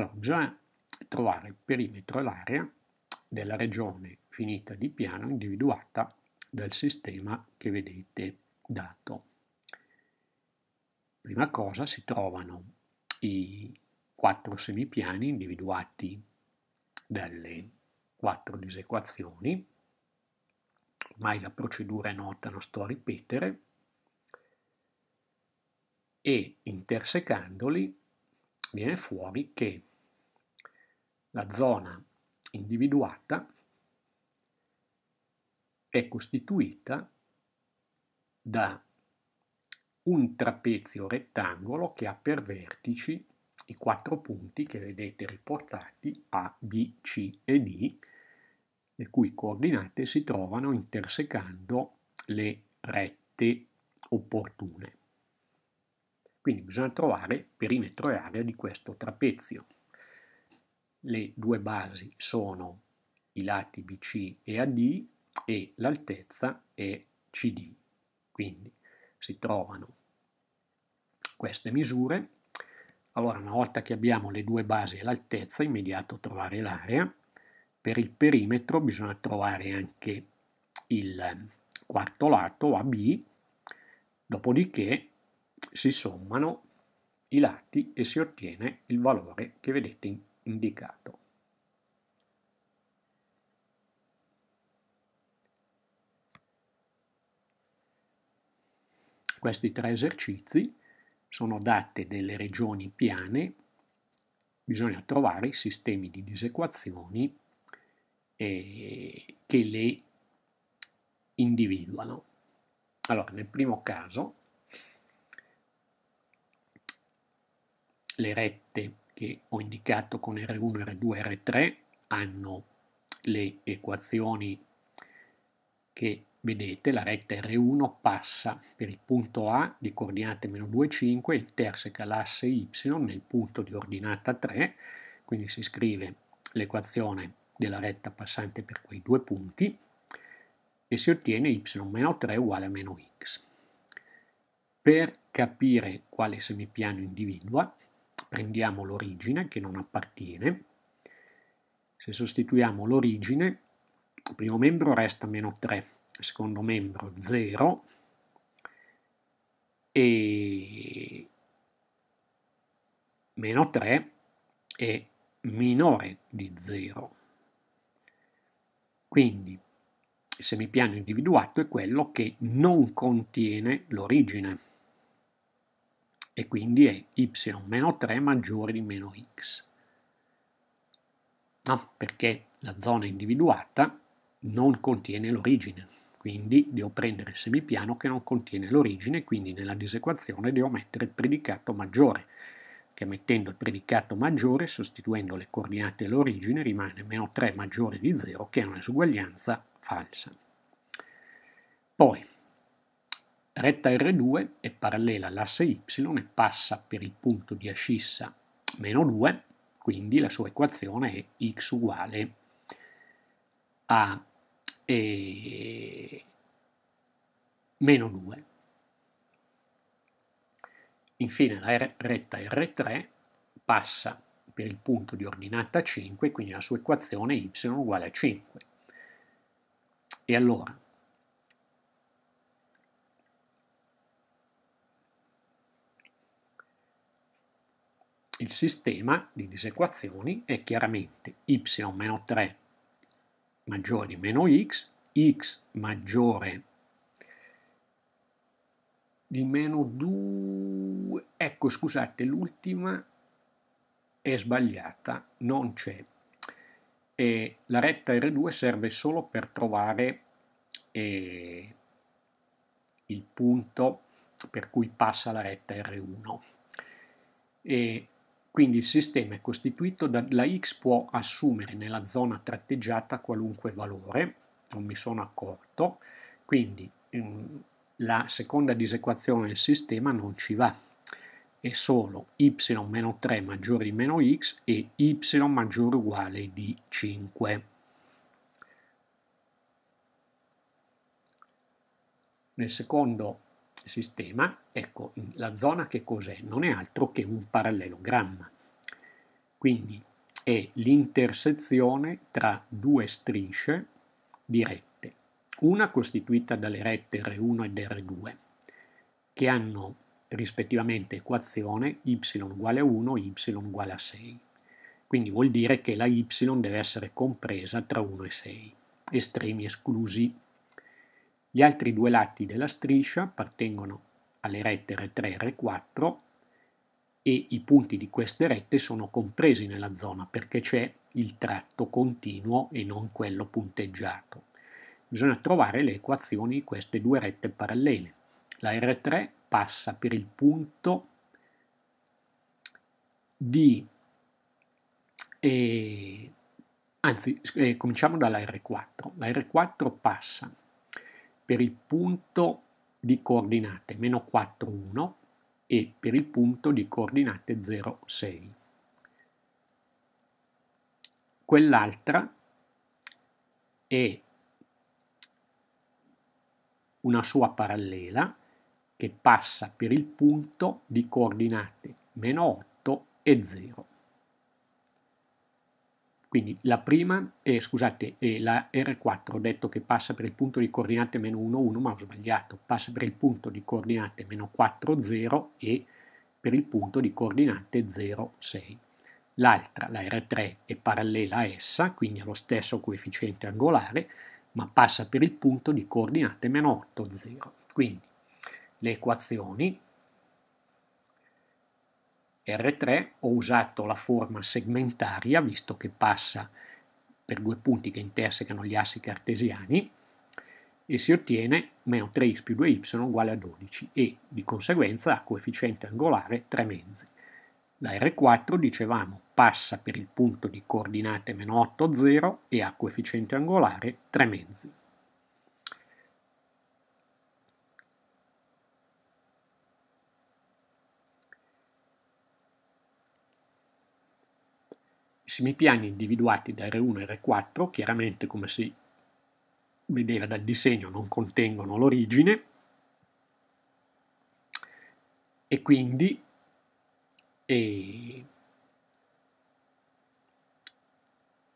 Allora, bisogna trovare il perimetro e l'area della regione finita di piano individuata dal sistema che vedete dato. Prima cosa si trovano i quattro semipiani individuati dalle quattro disequazioni. Ormai la procedura è nota, non sto a ripetere. E intersecandoli viene fuori che la zona individuata è costituita da un trapezio rettangolo che ha per vertici i quattro punti che vedete riportati A, B, C e D, le cui coordinate si trovano intersecando le rette opportune. Quindi bisogna trovare perimetro e area di questo trapezio. Le due basi sono i lati BC e AD e l'altezza è CD. Quindi si trovano queste misure. Allora, una volta che abbiamo le due basi e l'altezza, immediato trovare l'area. Per il perimetro bisogna trovare anche il quarto lato AB, dopodiché si sommano i lati e si ottiene il valore che vedete in indicato. Questi tre esercizi sono date delle regioni piane, bisogna trovare i sistemi di disequazioni eh, che le individuano. Allora, nel primo caso, le rette che ho indicato con R1, R2, R3 hanno le equazioni che vedete, la retta R1 passa per il punto A di coordinate meno 2, 5, interseca l'asse Y nel punto di ordinata 3, quindi si scrive l'equazione della retta passante per quei due punti e si ottiene y-3 uguale a meno x. Per capire quale semipiano individua, prendiamo l'origine che non appartiene, se sostituiamo l'origine, il primo membro resta meno 3, il secondo membro 0 e meno 3 è minore di 0. Quindi il semipiano individuato è quello che non contiene l'origine e quindi è y meno 3 maggiore di meno x. No, perché la zona individuata non contiene l'origine, quindi devo prendere il semipiano che non contiene l'origine, quindi nella disequazione devo mettere il predicato maggiore, che mettendo il predicato maggiore, sostituendo le coordinate all'origine, rimane meno 3 maggiore di 0, che è una disuguaglianza falsa. Poi, Retta R2 è parallela all'asse Y e passa per il punto di ascissa meno 2, quindi la sua equazione è x uguale a e... Eh, meno 2. Infine la R retta R3 passa per il punto di ordinata 5, quindi la sua equazione è y uguale a 5. E allora, Il sistema di disequazioni è chiaramente y-3 maggiore di meno x, x maggiore di meno 2, ecco scusate l'ultima è sbagliata, non c'è. E la retta R2 serve solo per trovare eh, il punto per cui passa la retta R1. E quindi il sistema è costituito da la x può assumere nella zona tratteggiata qualunque valore, non mi sono accorto, quindi mm, la seconda disequazione del sistema non ci va, è solo y-3 maggiore di meno x e y maggiore o uguale di 5. Nel secondo sistema, ecco, la zona che cos'è? Non è altro che un parallelogramma. Quindi è l'intersezione tra due strisce di rette, una costituita dalle rette R1 ed R2, che hanno rispettivamente equazione y uguale a 1, y uguale a 6. Quindi vuol dire che la y deve essere compresa tra 1 e 6, estremi esclusi. Gli altri due lati della striscia appartengono alle rette R3 e R4 e i punti di queste rette sono compresi nella zona perché c'è il tratto continuo e non quello punteggiato. Bisogna trovare le equazioni di queste due rette parallele. La R3 passa per il punto di... Eh, anzi, eh, cominciamo dalla R4. La R4 passa per il punto di coordinate meno 4, 1 e per il punto di coordinate 0, 6. Quell'altra è una sua parallela che passa per il punto di coordinate meno 8 e 0. Quindi la prima è, eh, scusate, è eh, la R4, ho detto che passa per il punto di coordinate meno 1, 1, ma ho sbagliato, passa per il punto di coordinate meno 4, 0 e per il punto di coordinate 0, 6. L'altra, la R3, è parallela a essa, quindi ha lo stesso coefficiente angolare, ma passa per il punto di coordinate meno 8, 0. Quindi le equazioni R3 ho usato la forma segmentaria, visto che passa per due punti che intersecano gli assi cartesiani, e si ottiene meno 3x più 2y uguale a 12 e di conseguenza ha coefficiente angolare 3 mezzi. La R4, dicevamo, passa per il punto di coordinate meno 8, 0 e ha coefficiente angolare 3 mezzi. piani individuati da R1 e R4, chiaramente come si vedeva dal disegno non contengono l'origine, e quindi e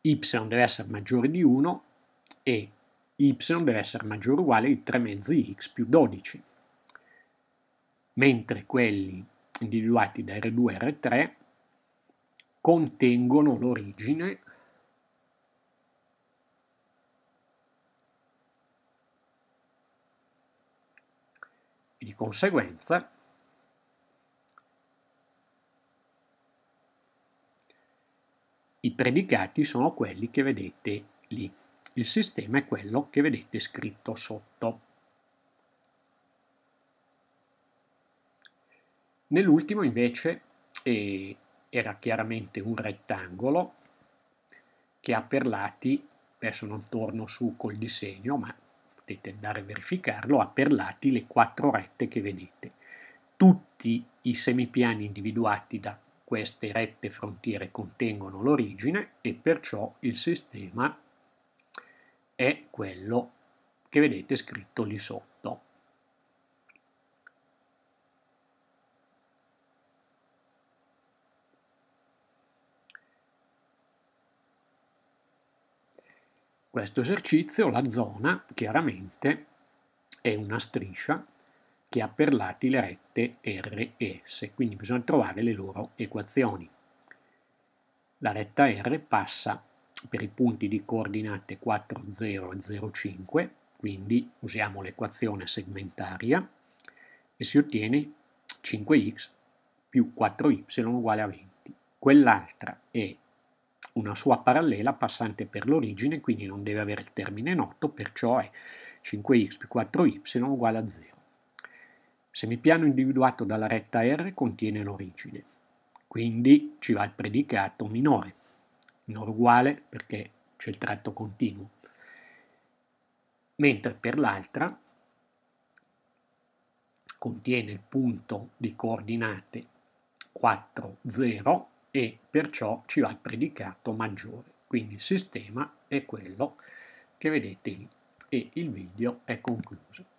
y deve essere maggiore di 1 e y deve essere maggiore o uguale di 3 mezzi x più 12, mentre quelli individuati da R2 e R3 contengono l'origine e di conseguenza i predicati sono quelli che vedete lì. Il sistema è quello che vedete scritto sotto. Nell'ultimo invece eh, era chiaramente un rettangolo che ha per lati, adesso non torno su col disegno, ma potete andare a verificarlo, ha per lati le quattro rette che vedete. Tutti i semipiani individuati da queste rette frontiere contengono l'origine e perciò il sistema è quello che vedete scritto lì sotto. questo esercizio la zona chiaramente è una striscia che ha per lati le rette R e S, quindi bisogna trovare le loro equazioni. La retta R passa per i punti di coordinate 4, 0 e 0, 5, quindi usiamo l'equazione segmentaria e si ottiene 5x più 4y uguale a 20. Quell'altra è una sua parallela passante per l'origine, quindi non deve avere il termine noto, perciò è 5x più 4y uguale a 0. Semipiano individuato dalla retta R contiene l'origine, quindi ci va il predicato minore, minore uguale perché c'è il tratto continuo, mentre per l'altra contiene il punto di coordinate 4, 0, e perciò ci va il predicato maggiore. Quindi il sistema è quello che vedete lì e il video è concluso.